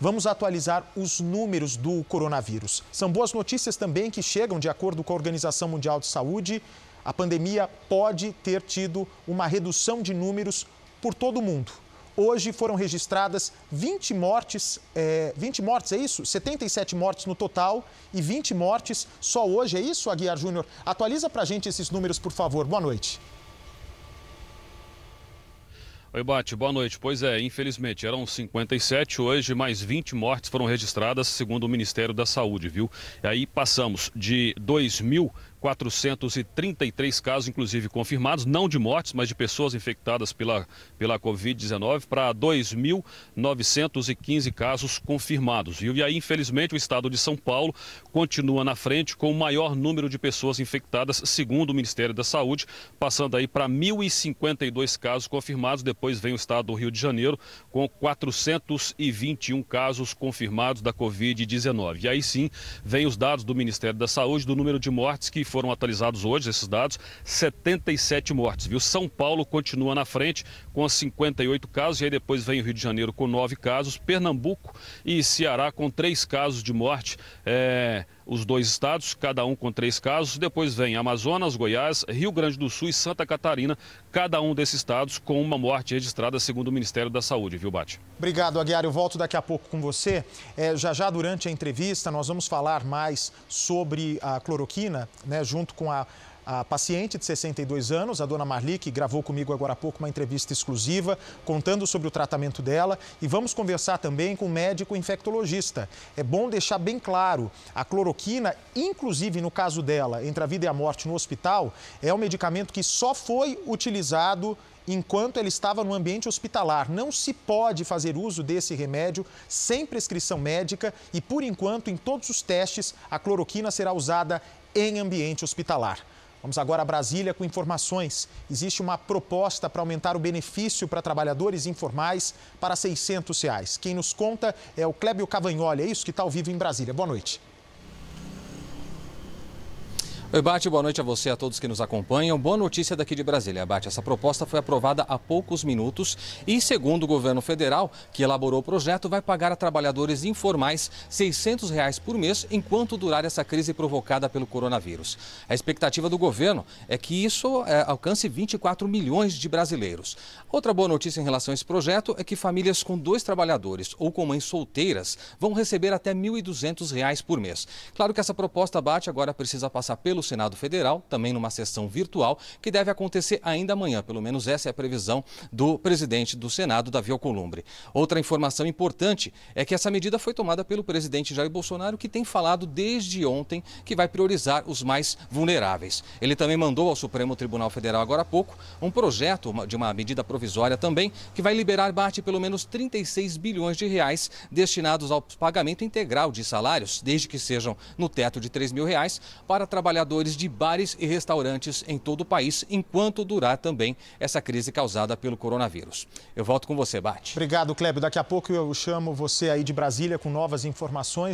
vamos atualizar os números do coronavírus. São boas notícias também que chegam, de acordo com a Organização Mundial de Saúde. A pandemia pode ter tido uma redução de números por todo o mundo. Hoje foram registradas 20 mortes, é, 20 mortes, é isso? 77 mortes no total e 20 mortes só hoje, é isso, Aguiar Júnior? Atualiza pra gente esses números, por favor. Boa noite. Oi, Bate, boa noite. Pois é, infelizmente, eram 57, hoje mais 20 mortes foram registradas, segundo o Ministério da Saúde, viu? E aí passamos de 2 mil 433 casos, inclusive confirmados, não de mortes, mas de pessoas infectadas pela, pela Covid-19, para 2.915 casos confirmados. Viu? E aí, infelizmente, o estado de São Paulo continua na frente com o maior número de pessoas infectadas, segundo o Ministério da Saúde, passando aí para 1.052 casos confirmados. Depois vem o estado do Rio de Janeiro, com 421 casos confirmados da Covid-19. E aí sim, vem os dados do Ministério da Saúde do número de mortes que foram atualizados hoje, esses dados, 77 mortes, viu? São Paulo continua na frente com 58 casos, e aí depois vem o Rio de Janeiro com 9 casos, Pernambuco e Ceará com 3 casos de morte. É os dois estados, cada um com três casos. Depois vem Amazonas, Goiás, Rio Grande do Sul e Santa Catarina, cada um desses estados com uma morte registrada, segundo o Ministério da Saúde, viu, Bate? Obrigado, Aguiar. Eu volto daqui a pouco com você. É, já já durante a entrevista, nós vamos falar mais sobre a cloroquina, né, junto com a a paciente de 62 anos, a dona Marli, que gravou comigo agora há pouco uma entrevista exclusiva contando sobre o tratamento dela e vamos conversar também com o médico infectologista. É bom deixar bem claro, a cloroquina, inclusive no caso dela, entre a vida e a morte no hospital, é um medicamento que só foi utilizado enquanto ela estava no ambiente hospitalar. Não se pode fazer uso desse remédio sem prescrição médica e, por enquanto, em todos os testes, a cloroquina será usada em ambiente hospitalar. Vamos agora a Brasília com informações. Existe uma proposta para aumentar o benefício para trabalhadores informais para R$ 600. Reais. Quem nos conta é o Clébio Cavagnoli. É isso que está ao vivo em Brasília. Boa noite. Oi, Bate, boa noite a você e a todos que nos acompanham. Boa notícia daqui de Brasília, Bate. Essa proposta foi aprovada há poucos minutos e, segundo o governo federal, que elaborou o projeto, vai pagar a trabalhadores informais R$ 600 reais por mês enquanto durar essa crise provocada pelo coronavírus. A expectativa do governo é que isso é, alcance 24 milhões de brasileiros. Outra boa notícia em relação a esse projeto é que famílias com dois trabalhadores ou com mães solteiras vão receber até R$ 1.200 reais por mês. Claro que essa proposta, Bate, agora precisa passar pelo pelo Senado Federal, também numa sessão virtual, que deve acontecer ainda amanhã. Pelo menos essa é a previsão do presidente do Senado, Davi Alcolumbre. Outra informação importante é que essa medida foi tomada pelo presidente Jair Bolsonaro, que tem falado desde ontem que vai priorizar os mais vulneráveis. Ele também mandou ao Supremo Tribunal Federal, agora há pouco, um projeto de uma medida provisória também, que vai liberar bate pelo menos 36 bilhões de reais destinados ao pagamento integral de salários, desde que sejam no teto de 3 mil reais, para trabalhadores trabalhadores de bares e restaurantes em todo o país, enquanto durar também essa crise causada pelo coronavírus. Eu volto com você, Bate. Obrigado, Kleber. Daqui a pouco eu chamo você aí de Brasília com novas informações.